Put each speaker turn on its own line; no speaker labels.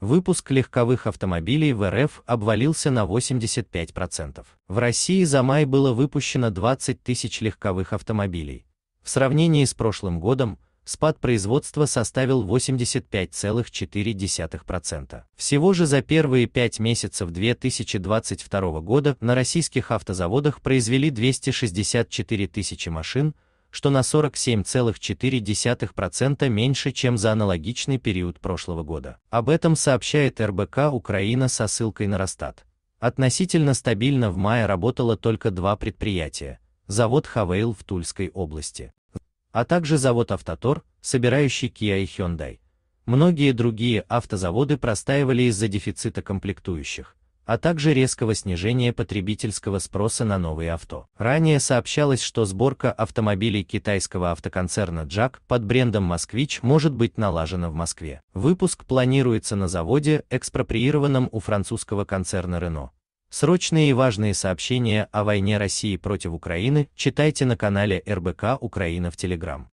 выпуск легковых автомобилей в РФ обвалился на 85%. В России за май было выпущено 20 тысяч легковых автомобилей. В сравнении с прошлым годом, спад производства составил 85,4%. Всего же за первые пять месяцев 2022 года на российских автозаводах произвели 264 тысячи машин, что на 47,4% меньше, чем за аналогичный период прошлого года. Об этом сообщает РБК Украина со ссылкой на Росстат. Относительно стабильно в мае работало только два предприятия – завод Хавейл в Тульской области, а также завод Автотор, собирающий Kia и Hyundai. Многие другие автозаводы простаивали из-за дефицита комплектующих, а также резкого снижения потребительского спроса на новые авто. Ранее сообщалось, что сборка автомобилей китайского автоконцерна JAC под брендом «Москвич» может быть налажена в Москве. Выпуск планируется на заводе, экспроприированном у французского концерна Renault. Срочные и важные сообщения о войне России против Украины читайте на канале РБК Украина в Телеграм.